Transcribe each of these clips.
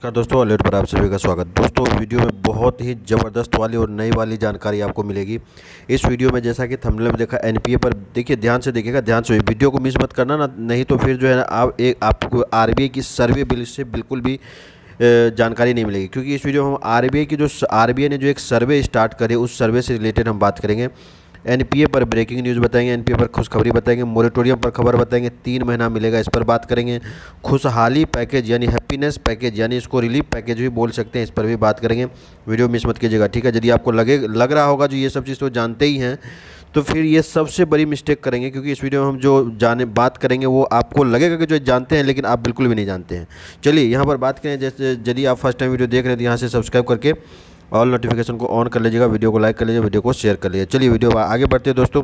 नमस्कार दोस्तों अलर्ट पर आप सभी का स्वागत दोस्तों वीडियो में बहुत ही ज़बरदस्त वाली और नई वाली जानकारी आपको मिलेगी इस वीडियो में जैसा कि थंबनेल में देखा एनपीए पर देखिए ध्यान से देखिएगा ध्यान से वीडियो को मिस मत करना ना नहीं तो फिर जो है ना आप एक आपको आर की सर्वे बिल से बिल्कुल भी जानकारी नहीं मिलेगी क्योंकि इस वीडियो में हम आर की जो आर ने जो एक सर्वे स्टार्ट करे उस सर्वे से रिलेटेड हम बात करेंगे एनपीए पर ब्रेकिंग न्यूज़ बताएंगे एनपीए पर खुशखबरी बताएंगे मोरेटोरियम पर खबर बताएंगे तीन महीना मिलेगा इस पर बात करेंगे खुशहाली पैकेज यानी हैप्पीनेस पैकेज यानी इसको रिलीफ पैकेज भी बोल सकते हैं इस पर भी बात करेंगे वीडियो मिस मत कीजिएगा ठीक है यदि आपको लगे लग रहा होगा जो ये सब चीज़ तो जानते ही हैं तो फिर ये सबसे बड़ी मिस्टेक करेंगे क्योंकि इस वीडियो में हम जो जाने बात करेंगे वो आपको लगेगा कि जो जानते हैं लेकिन आप बिल्कुल भी नहीं जानते हैं चलिए यहाँ पर बात करें जैसे यदि आप फर्स्ट टाइम वीडियो देख रहे हैं तो यहाँ से सब्सक्राइब करके ऑल नोटिफिकेशन को ऑन कर लीजिएगा वीडियो को लाइक कर लीजिए वीडियो को शेयर कर लीजिए चलिए वीडियो आगे बढ़ते हैं दोस्तों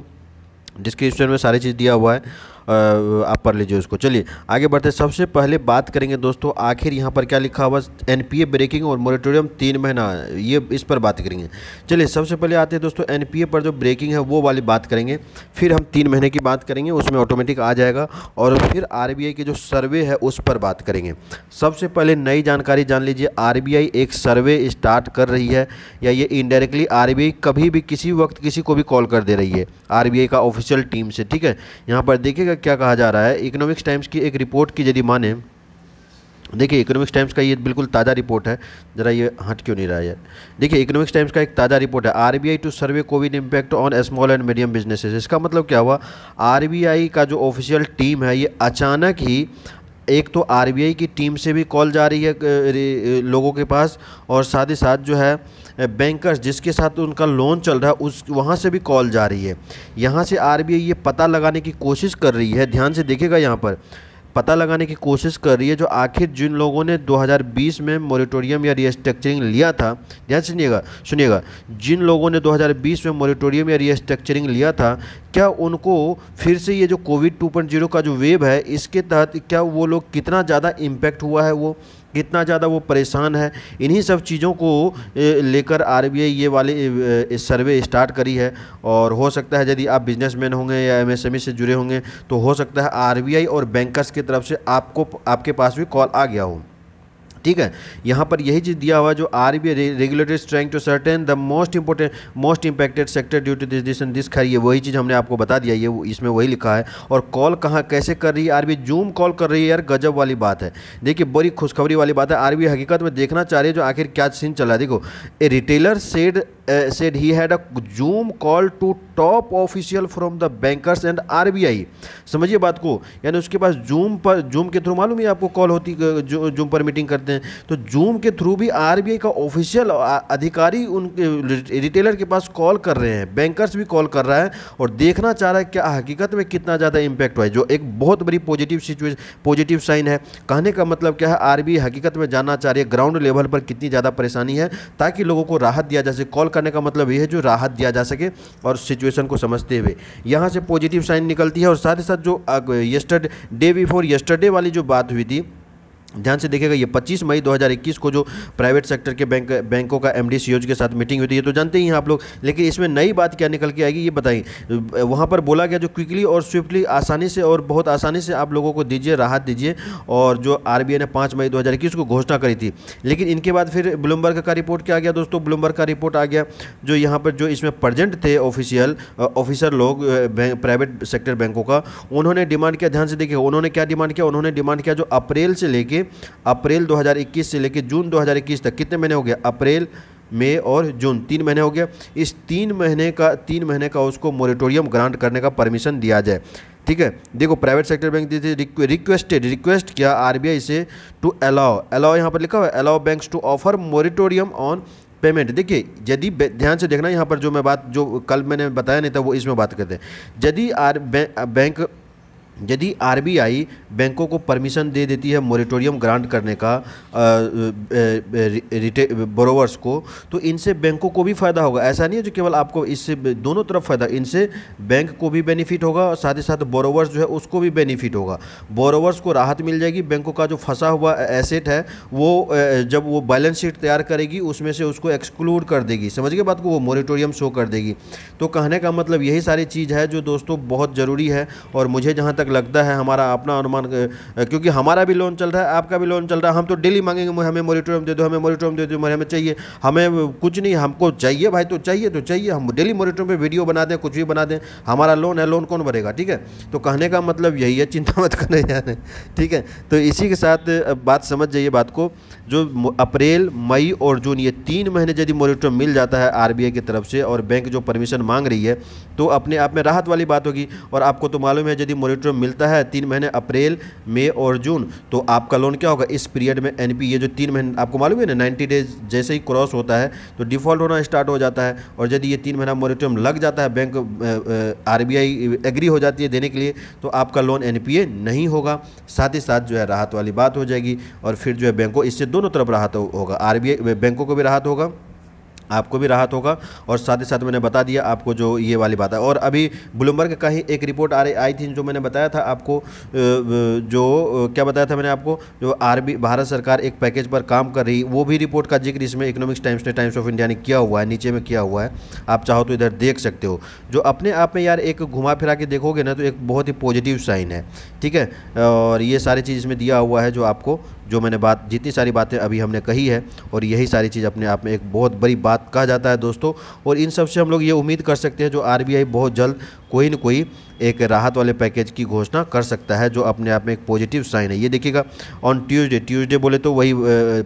डिस्क्रिप्शन में सारी चीज़ दिया हुआ है आप पढ़ लीजिए उसको चलिए आगे बढ़ते सबसे पहले बात करेंगे दोस्तों आखिर यहाँ पर क्या लिखा हुआ एन ब्रेकिंग और मोरेटोरियम तीन महीना ये इस पर बात करेंगे चलिए सबसे पहले आते हैं दोस्तों एन पर जो ब्रेकिंग है वो वाली बात करेंगे फिर हम तीन महीने की बात करेंगे उसमें ऑटोमेटिक आ जाएगा और फिर आर के जो सर्वे है उस पर बात करेंगे सबसे पहले नई जानकारी जान लीजिए आर एक सर्वे स्टार्ट कर रही है या ये इनडायरेक्टली आर कभी भी किसी वक्त किसी को भी कॉल कर दे रही है आर का ऑफिशियल टीम से ठीक है यहाँ पर देखिएगा का क्या कहा जा रहा है इकोनॉमिक्स टाइम्स की एक रिपोर्ट की यदि माने देखिए इकोनॉमिक्स टाइम्स का ये बिल्कुल ताज़ा रिपोर्ट है ज़रा ये हट क्यों नहीं रहा है देखिए इकोनॉमिक्स टाइम्स का एक ताज़ा रिपोर्ट है RBI to survey covid impact on small and medium businesses इसका मतलब क्या हुआ आरबीआई का जो ऑफिशियल टीम है ये अचानक ही एक तो आरबीआई की टीम से भी कॉल जा रही है लोगों के पास और साथ ही साथ जो है बैंकर्स जिसके साथ उनका लोन चल रहा है उस वहाँ से भी कॉल जा रही है यहाँ से आरबीआई ये पता लगाने की कोशिश कर रही है ध्यान से देखेगा यहाँ पर पता लगाने की कोशिश कर रही है जो आखिर जिन लोगों ने 2020 में मोरिटोरियम या रिस्ट्रक्चरिंग लिया था ध्यान सुनिएगा सुनिएगा जिन लोगों ने 2020 में मोरिटोरियम या रिस्ट्रक्चरिंग लिया था क्या उनको फिर से ये जो कोविड 2.0 का जो वेव है इसके तहत क्या वो लोग कितना ज़्यादा इम्पैक्ट हुआ है वो कितना ज़्यादा वो परेशान है इन्हीं सब चीज़ों को लेकर आर ये वाले सर्वे स्टार्ट करी है और हो सकता है यदि आप बिजनेसमैन होंगे या एमएसएमई से जुड़े होंगे तो हो सकता है आर और बैंकर्स की तरफ से आपको आपके पास भी कॉल आ गया हो ठीक है यहाँ पर यही चीज़ दिया हुआ जो R B regulatory strength to certain the most important most impacted sector due to this this and this खैर ये वही चीज़ हमने आपको बता दिया ये इसमें वही लिखा है और कॉल कहाँ कैसे कर रही है आर जूम कॉल कर रही है यार गजब वाली बात है देखिए बड़ी खुशखबरी वाली बात है आर हकीकत में देखना चाह रही है जो आखिर क्या सीन चला देखो a retailer said uh, said he had a zoom call to top official from the bankers and RBI समझिए बात को यानी उसके पास जूम पर जूम के थ्रू मालूम है आपको कॉल होती uh, जूम पर मीटिंग करते हैं तो जूम के थ्रू भी आई का ऑफिशियल uh, अधिकारी उन रिटेलर uh, के पास कॉल कर रहे हैं बैंकर्स भी कॉल कर रहा है और देखना चाह रहा है क्या हकीकत में कितना ज़्यादा इम्पैक्ट हुआ है जो एक बहुत बड़ी पॉजिटिव सिचुएशन पॉजिटिव साइन है कहने का मतलब क्या है आर हकीकत में जानना चाह रही है ग्राउंड लेवल पर कितनी ज़्यादा परेशानी है ताकि लोगों को राहत दिया जा सके कॉल करने का मतलब ये है जो राहत दिया जा सके और सिचुएशन को समझते हुए यहाँ से पॉजिटिव साइन निकलती है और साथ ही साथ जो डे बिफोर यस्टरडे वाली जो बात हुई थी ध्यान से देखेगा ये 25 मई 2021 को जो प्राइवेट सेक्टर के बैंक बैंकों का एमडी डी के साथ मीटिंग हुई थी ये तो जानते ही हैं आप लोग लेकिन इसमें नई बात क्या निकल के आएगी ये बताइए वहाँ पर बोला गया जो क्विकली और स्विफ्टली आसानी से और बहुत आसानी से आप लोगों को दीजिए राहत दीजिए और जो आर ने पाँच मई दो को घोषणा करी थी लेकिन इनके बाद फिर ब्लूमबर्ग का रिपोर्ट क्या आ गया दोस्तों ब्लूमबर्ग का रिपोर्ट आ गया जो यहाँ पर जो इसमें प्रजेंट थे ऑफिशियल ऑफिसर लोग प्राइवेट सेक्टर बैंकों का उन्होंने डिमांड किया ध्यान से देखिए उन्होंने क्या डिमांड किया उन्होंने डिमांड किया जो अप्रैल से लेके अप्रैल 2021 से लेकर जून 2021 तक कितने महीने हो गया अप्रैल मई और जून तीन महीने हो गया इस तीन महीने का तीन महीने का उसको मोरिटोरियम ग्रांट करने का परमिशन दिया जाए ठीक है देखो प्राइवेट सेक्टर बैंक दी थी रिक्वेस्टेड रिक्वेस्ट किया आरबीआई से टू अलाउ अलाउ यहाँ पर लिखा हुआ है allow banks to offer moratorium on payment देखिए यदि ध्यान से देखना यहाँ पर जो मैं बात जो कल मैंने बताया नहीं था वो इसमें बात करते हैं यदि आर बैंक यदि आरबीआई बैंकों को परमिशन दे देती है मोरिटोरियम ग्रांट करने का बोरोवर्स को तो इनसे बैंकों को भी फ़ायदा होगा ऐसा नहीं है जो केवल आपको इससे दोनों तरफ फ़ायदा इनसे बैंक को भी बेनिफिट होगा और साथ ही साथ बोरोवर्स जो है उसको भी बेनिफिट होगा बोरोवर्स को राहत मिल जाएगी बैंकों का जो फंसा हुआ एसेट है वो जब वो बैलेंस शीट तैयार करेगी उसमें से उसको एक्सक्लूड कर देगी समझ गए बात को वो मोरिटोरियम शो कर देगी तो कहने का मतलब यही सारी चीज़ है जो दोस्तों बहुत ज़रूरी है और मुझे जहाँ तक तक लगता है हमारा अपना अनुमान क्योंकि हमारा भी लोन चल रहा है आपका भी लोन चल रहा है हम तो डेली मांगेंगे हमें मोरिटोरियम दे दो हमें मोरिटोरियम दे दो हमें चाहिए हमें कुछ नहीं हमको चाहिए भाई तो चाहिए तो चाहिए हम डेली मोरिटोरियम पर वीडियो बना दें कुछ भी बना दें हमारा लोन है लोन कौन भरेगा ठीक है तो कहने का मतलब यही है चिंता मत करने जाने ठीक है तो इसी के साथ बात समझ जाइए बात को जो अप्रैल मई और जून ये तीन महीने यदि मोरिटोरियम मिल जाता है आरबीआई की तरफ से और बैंक जो परमिशन मांग रही है तो अपने आप में राहत वाली बात होगी और आपको तो मालूम है यदि मोरिटोरियम मिलता है तीन महीने अप्रैल मई और जून तो आपका लोन क्या होगा इस पीरियड में एन ये जो तीन महीने आपको मालूम है ना नाइन्टी डेज जैसे ही क्रॉस होता है तो डिफ़ॉल्ट होना स्टार्ट हो जाता है और यदि ये तीन महीना मोरिटोरियम लग जाता है बैंक आर एग्री हो जाती है देने के लिए तो आपका लोन एन नहीं होगा साथ ही साथ जो है राहत वाली बात हो जाएगी और फिर जो है बैंकों इससे दोनों तरफ राहत होगा आर बैंकों को भी राहत होगा आपको भी राहत होगा और साथ ही साथ मैंने बता दिया आपको जो ये वाली बात है और अभी ब्लूमबर्ग का ही एक रिपोर्ट आ रही आई थी जो मैंने बताया था आपको जो क्या बताया था मैंने आपको जो आर भारत सरकार एक पैकेज पर काम कर रही वो भी रिपोर्ट का जिक्र इसमें इकोनॉमिक्स टाइम्स ने टाइम्स ऑफ इंडिया ने किया हुआ है नीचे में किया हुआ है आप चाहो तो इधर देख सकते हो जो अपने आप में यार एक घुमा फिरा के देखोगे ना तो एक बहुत ही पॉजिटिव साइन है ठीक है और ये सारी चीज़ इसमें दिया हुआ है जो आपको जो मैंने बात जितनी सारी बातें अभी हमने कही है और यही सारी चीज़ अपने आप में एक बहुत बड़ी बात कहा जाता है दोस्तों और इन सब से हम लोग ये उम्मीद कर सकते हैं जो आर बहुत जल्द कोई ना कोई एक राहत वाले पैकेज की घोषणा कर सकता है जो अपने आप में एक पॉजिटिव साइन है ये देखिएगा ऑन ट्यूसडे ट्यूसडे बोले तो वही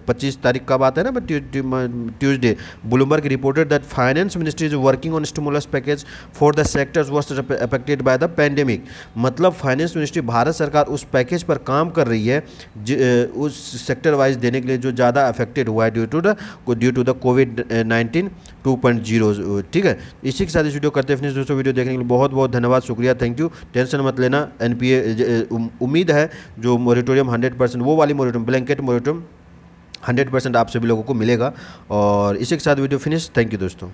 पच्चीस तारीख का बात है ना Tuesday Bloomberg reported that finance ministry is working on stimulus package for the sectors worse affected by the pandemic मतलब फाइनेंस मिनिस्ट्री भारत सरकार उस पैकेज पर काम कर रही है उस सेक्टर वाइज देने के लिए जो ज़्यादा अफेक्टेड हुआ है due to the due to the covid nineteen two point zero ठीक है इसी के साथ इस वीडियो करते फिनिश दोस्तों वीडियो देखने के लिए बहुत बहुत धन्यवाद शुक्रिया थैंक यू टेंशन मत लेना एन पी उम्मीद है जो मोरिटोरियम हंड्रेड परसेंट वो वाली moratorium blanket moratorium hundred percent आप सभी लोगों को मिलेगा और इसी के साथ वीडियो फिनिश थैंक यू दोस्तों